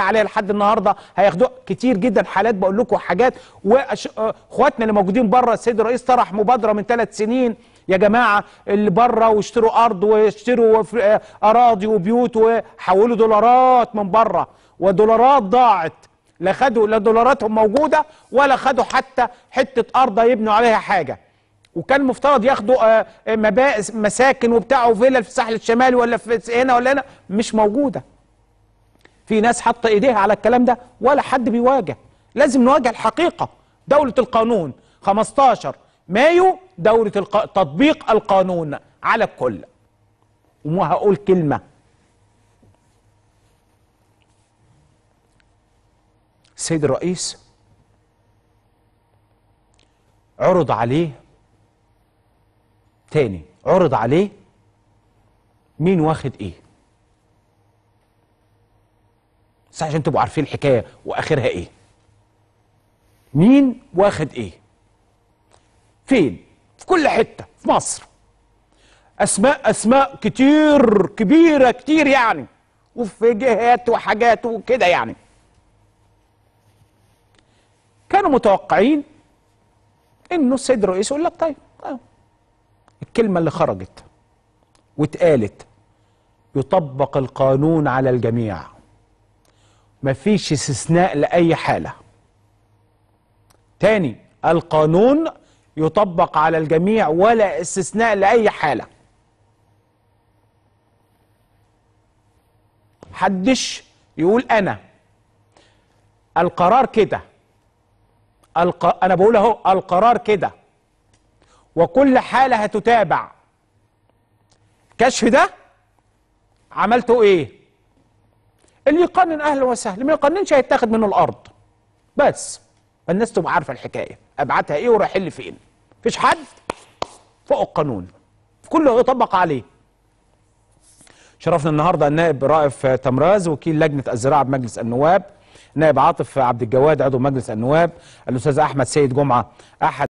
عليها لحد النهارده هياخدوها كتير جدا حالات بقول لكم حاجات واخواتنا اللي موجودين بره السيد الرئيس طرح مبادره من ثلاث سنين يا جماعه اللي بره واشتروا ارض واشتروا اراضي وبيوت وحولوا دولارات من بره ودولارات ضاعت لا خدوا لا دولاراتهم موجوده ولا خدوا حتى حته ارض يبنوا عليها حاجه وكان المفترض ياخدوا آه، مساكن وبتاع وفيلا في الساحل الشمالي ولا في هنا ولا هنا مش موجوده في ناس حاطه ايديها على الكلام ده ولا حد بيواجه لازم نواجه الحقيقه دوله القانون 15 مايو دوله الق... تطبيق القانون على الكل وهقول كلمه سيد الرئيس عرض عليه تاني عرض عليه مين واخد ايه بس عشان تبقوا عارفين الحكايه واخرها ايه مين واخد ايه فين في كل حته في مصر اسماء اسماء كتير كبيره كتير يعني وفي جهات وحاجات وكده يعني كانوا متوقعين انه السيد الرئيس يقول لك طيب, طيب. الكلمه اللي خرجت واتقالت يطبق القانون على الجميع مفيش استثناء لأي حالة تاني القانون يطبق على الجميع ولا استثناء لأي حالة حدش يقول أنا القرار كده الق... أنا بقول أهو القرار كده وكل حالة هتتابع الكشف ده عملته إيه اللي يقنن اهلا وسهلا ما يقننش هيتاخد منه الارض بس الناس تبقى عارفه الحكايه ابعتها ايه ورايح اللي فين مفيش حد فوق القانون كله يطبق عليه شرفنا النهارده النائب رائف تمراز وكيل لجنه الزراعه بمجلس النواب نائب عاطف عبد الجواد عضو مجلس النواب الاستاذ احمد سيد جمعه احد